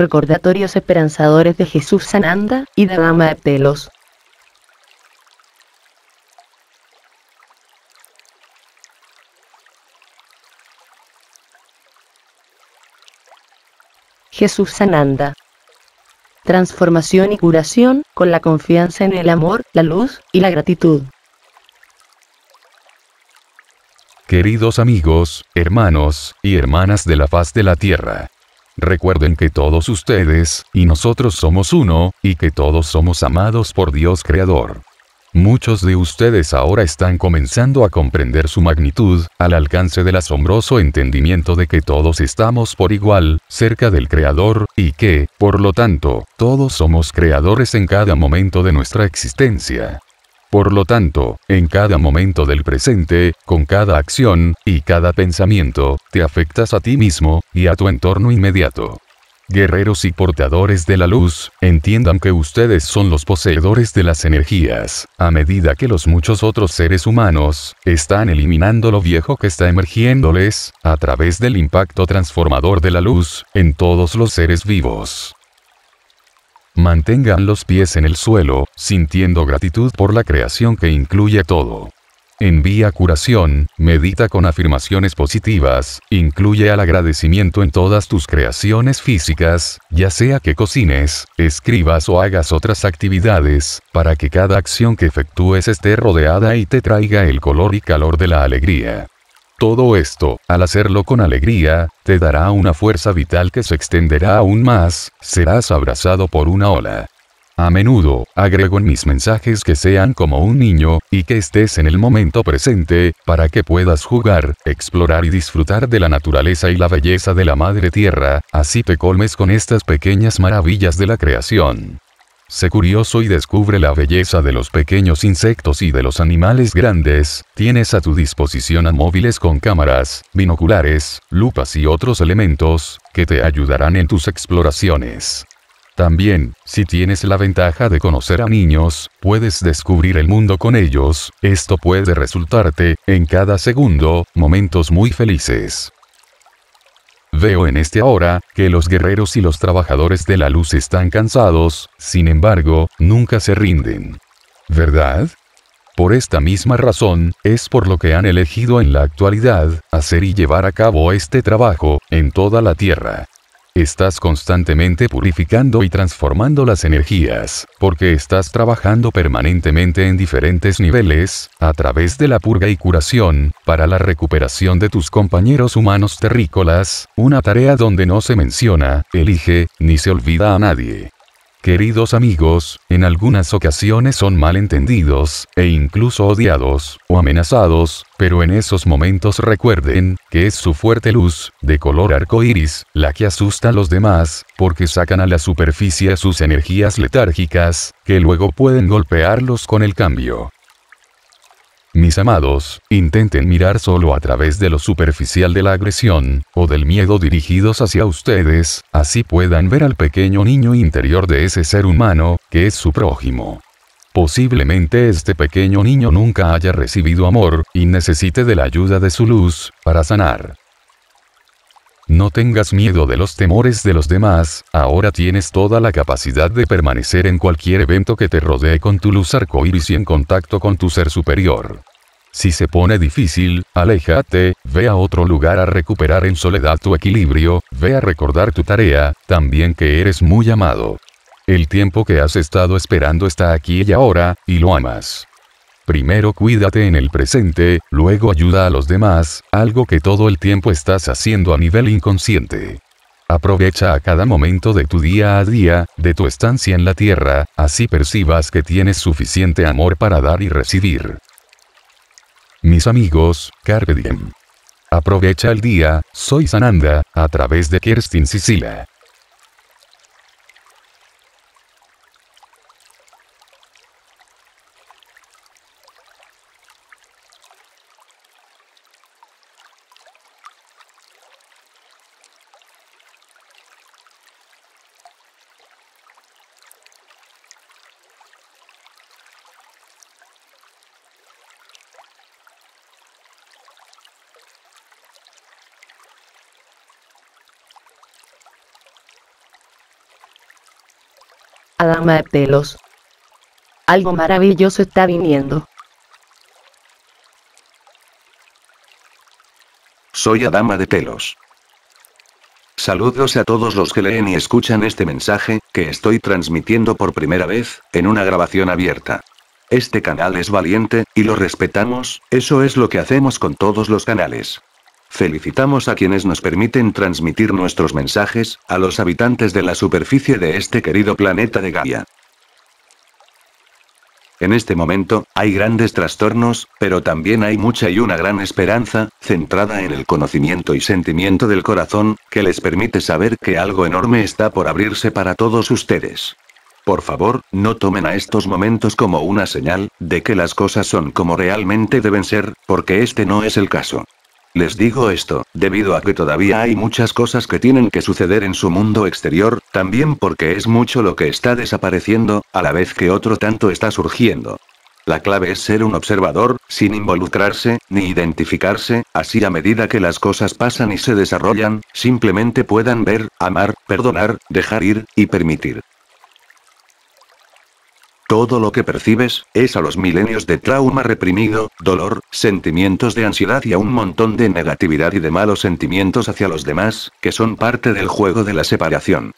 recordatorios esperanzadores de Jesús Sananda y de de Jesús Sananda. Transformación y curación con la confianza en el amor, la luz y la gratitud. Queridos amigos, hermanos y hermanas de la faz de la tierra, Recuerden que todos ustedes, y nosotros somos uno, y que todos somos amados por Dios Creador. Muchos de ustedes ahora están comenzando a comprender su magnitud, al alcance del asombroso entendimiento de que todos estamos por igual, cerca del Creador, y que, por lo tanto, todos somos creadores en cada momento de nuestra existencia. Por lo tanto, en cada momento del presente, con cada acción, y cada pensamiento, te afectas a ti mismo, y a tu entorno inmediato. Guerreros y portadores de la luz, entiendan que ustedes son los poseedores de las energías, a medida que los muchos otros seres humanos están eliminando lo viejo que está emergiéndoles, a través del impacto transformador de la luz, en todos los seres vivos. Mantengan los pies en el suelo, sintiendo gratitud por la creación que incluye todo. Envía curación, medita con afirmaciones positivas, incluye al agradecimiento en todas tus creaciones físicas, ya sea que cocines, escribas o hagas otras actividades, para que cada acción que efectúes esté rodeada y te traiga el color y calor de la alegría. Todo esto, al hacerlo con alegría, te dará una fuerza vital que se extenderá aún más, serás abrazado por una ola. A menudo, agrego en mis mensajes que sean como un niño, y que estés en el momento presente, para que puedas jugar, explorar y disfrutar de la naturaleza y la belleza de la madre tierra, así te colmes con estas pequeñas maravillas de la creación. Sé curioso y descubre la belleza de los pequeños insectos y de los animales grandes, tienes a tu disposición a móviles con cámaras, binoculares, lupas y otros elementos, que te ayudarán en tus exploraciones. También, si tienes la ventaja de conocer a niños, puedes descubrir el mundo con ellos, esto puede resultarte, en cada segundo, momentos muy felices. Veo en este ahora, que los guerreros y los trabajadores de la luz están cansados, sin embargo, nunca se rinden. ¿Verdad? Por esta misma razón, es por lo que han elegido en la actualidad, hacer y llevar a cabo este trabajo, en toda la Tierra. Estás constantemente purificando y transformando las energías, porque estás trabajando permanentemente en diferentes niveles, a través de la purga y curación, para la recuperación de tus compañeros humanos terrícolas, una tarea donde no se menciona, elige, ni se olvida a nadie. Queridos amigos, en algunas ocasiones son malentendidos, e incluso odiados, o amenazados, pero en esos momentos recuerden, que es su fuerte luz, de color arco iris, la que asusta a los demás, porque sacan a la superficie sus energías letárgicas, que luego pueden golpearlos con el cambio. Mis amados, intenten mirar solo a través de lo superficial de la agresión, o del miedo dirigidos hacia ustedes, así puedan ver al pequeño niño interior de ese ser humano, que es su prójimo. Posiblemente este pequeño niño nunca haya recibido amor, y necesite de la ayuda de su luz, para sanar. No tengas miedo de los temores de los demás, ahora tienes toda la capacidad de permanecer en cualquier evento que te rodee con tu luz arcoíris y en contacto con tu ser superior. Si se pone difícil, aléjate, ve a otro lugar a recuperar en soledad tu equilibrio, ve a recordar tu tarea, también que eres muy amado. El tiempo que has estado esperando está aquí y ahora, y lo amas. Primero cuídate en el presente, luego ayuda a los demás, algo que todo el tiempo estás haciendo a nivel inconsciente. Aprovecha a cada momento de tu día a día, de tu estancia en la Tierra, así percibas que tienes suficiente amor para dar y recibir. Mis amigos, Carpe Diem. Aprovecha el día, soy Sananda, a través de Kerstin Sicila. Adama de Telos. Algo maravilloso está viniendo. Soy Adama de Telos. Saludos a todos los que leen y escuchan este mensaje, que estoy transmitiendo por primera vez, en una grabación abierta. Este canal es valiente, y lo respetamos, eso es lo que hacemos con todos los canales. Felicitamos a quienes nos permiten transmitir nuestros mensajes, a los habitantes de la superficie de este querido planeta de Gaia. En este momento, hay grandes trastornos, pero también hay mucha y una gran esperanza, centrada en el conocimiento y sentimiento del corazón, que les permite saber que algo enorme está por abrirse para todos ustedes. Por favor, no tomen a estos momentos como una señal, de que las cosas son como realmente deben ser, porque este no es el caso. Les digo esto, debido a que todavía hay muchas cosas que tienen que suceder en su mundo exterior, también porque es mucho lo que está desapareciendo, a la vez que otro tanto está surgiendo. La clave es ser un observador, sin involucrarse, ni identificarse, así a medida que las cosas pasan y se desarrollan, simplemente puedan ver, amar, perdonar, dejar ir, y permitir. Todo lo que percibes, es a los milenios de trauma reprimido, dolor, sentimientos de ansiedad y a un montón de negatividad y de malos sentimientos hacia los demás, que son parte del juego de la separación.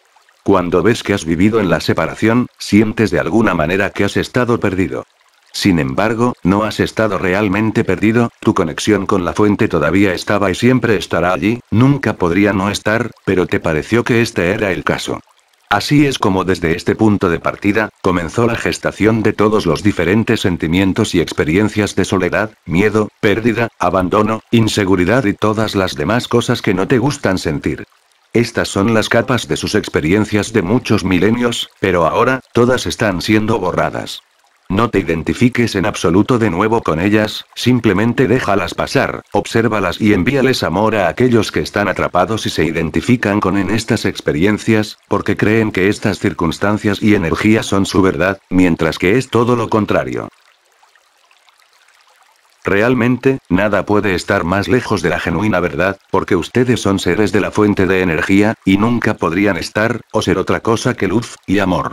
Cuando ves que has vivido en la separación, sientes de alguna manera que has estado perdido. Sin embargo, no has estado realmente perdido, tu conexión con la fuente todavía estaba y siempre estará allí, nunca podría no estar, pero te pareció que este era el caso. Así es como desde este punto de partida, comenzó la gestación de todos los diferentes sentimientos y experiencias de soledad, miedo, pérdida, abandono, inseguridad y todas las demás cosas que no te gustan sentir. Estas son las capas de sus experiencias de muchos milenios, pero ahora, todas están siendo borradas. No te identifiques en absoluto de nuevo con ellas, simplemente déjalas pasar, obsérvalas y envíales amor a aquellos que están atrapados y se identifican con en estas experiencias, porque creen que estas circunstancias y energías son su verdad, mientras que es todo lo contrario. Realmente, nada puede estar más lejos de la genuina verdad, porque ustedes son seres de la fuente de energía, y nunca podrían estar, o ser otra cosa que luz, y amor.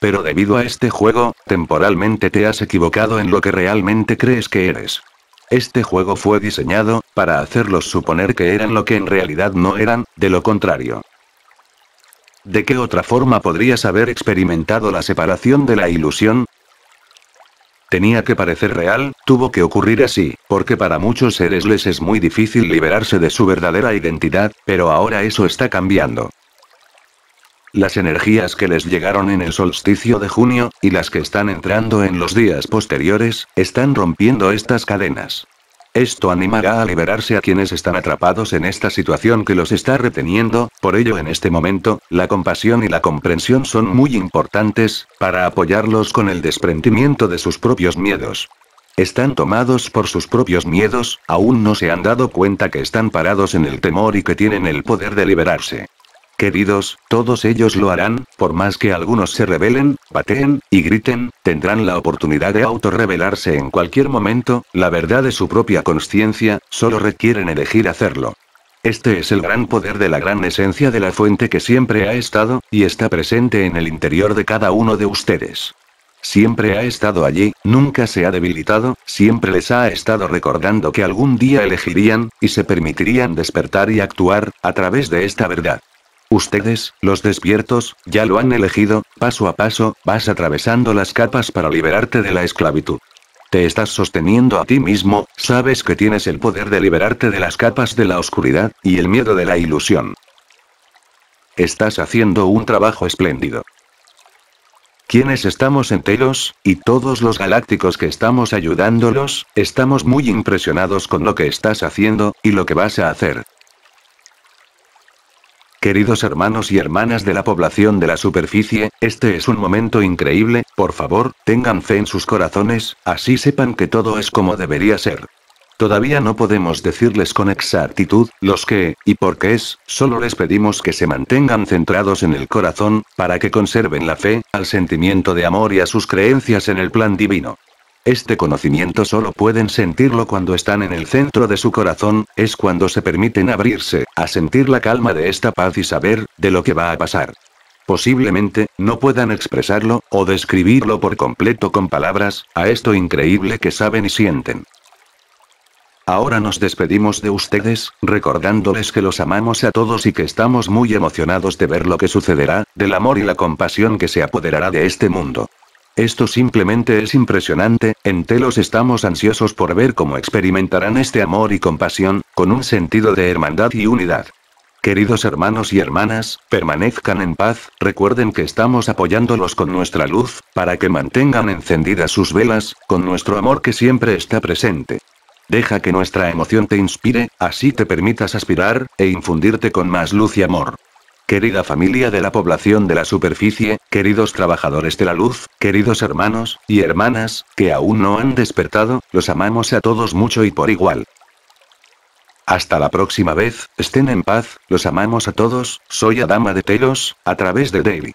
Pero debido a este juego, temporalmente te has equivocado en lo que realmente crees que eres. Este juego fue diseñado, para hacerlos suponer que eran lo que en realidad no eran, de lo contrario. ¿De qué otra forma podrías haber experimentado la separación de la ilusión? Tenía que parecer real, tuvo que ocurrir así, porque para muchos seres les es muy difícil liberarse de su verdadera identidad, pero ahora eso está cambiando las energías que les llegaron en el solsticio de junio, y las que están entrando en los días posteriores, están rompiendo estas cadenas. Esto animará a liberarse a quienes están atrapados en esta situación que los está reteniendo, por ello en este momento, la compasión y la comprensión son muy importantes, para apoyarlos con el desprendimiento de sus propios miedos. Están tomados por sus propios miedos, aún no se han dado cuenta que están parados en el temor y que tienen el poder de liberarse. Queridos, todos ellos lo harán, por más que algunos se rebelen, pateen, y griten, tendrán la oportunidad de autorrevelarse en cualquier momento, la verdad de su propia conciencia, solo requieren elegir hacerlo. Este es el gran poder de la gran esencia de la fuente que siempre ha estado, y está presente en el interior de cada uno de ustedes. Siempre ha estado allí, nunca se ha debilitado, siempre les ha estado recordando que algún día elegirían, y se permitirían despertar y actuar, a través de esta verdad. Ustedes, los despiertos, ya lo han elegido, paso a paso, vas atravesando las capas para liberarte de la esclavitud. Te estás sosteniendo a ti mismo, sabes que tienes el poder de liberarte de las capas de la oscuridad, y el miedo de la ilusión. Estás haciendo un trabajo espléndido. Quienes estamos enteros, y todos los galácticos que estamos ayudándolos, estamos muy impresionados con lo que estás haciendo, y lo que vas a hacer. Queridos hermanos y hermanas de la población de la superficie, este es un momento increíble, por favor, tengan fe en sus corazones, así sepan que todo es como debería ser. Todavía no podemos decirles con exactitud los que, y por qué es, solo les pedimos que se mantengan centrados en el corazón, para que conserven la fe, al sentimiento de amor y a sus creencias en el plan divino. Este conocimiento solo pueden sentirlo cuando están en el centro de su corazón, es cuando se permiten abrirse, a sentir la calma de esta paz y saber, de lo que va a pasar. Posiblemente, no puedan expresarlo, o describirlo por completo con palabras, a esto increíble que saben y sienten. Ahora nos despedimos de ustedes, recordándoles que los amamos a todos y que estamos muy emocionados de ver lo que sucederá, del amor y la compasión que se apoderará de este mundo. Esto simplemente es impresionante, en Telos estamos ansiosos por ver cómo experimentarán este amor y compasión, con un sentido de hermandad y unidad. Queridos hermanos y hermanas, permanezcan en paz, recuerden que estamos apoyándolos con nuestra luz, para que mantengan encendidas sus velas, con nuestro amor que siempre está presente. Deja que nuestra emoción te inspire, así te permitas aspirar, e infundirte con más luz y amor. Querida familia de la población de la superficie, queridos trabajadores de la luz, queridos hermanos y hermanas, que aún no han despertado, los amamos a todos mucho y por igual. Hasta la próxima vez, estén en paz, los amamos a todos, soy Adama de Telos, a través de David.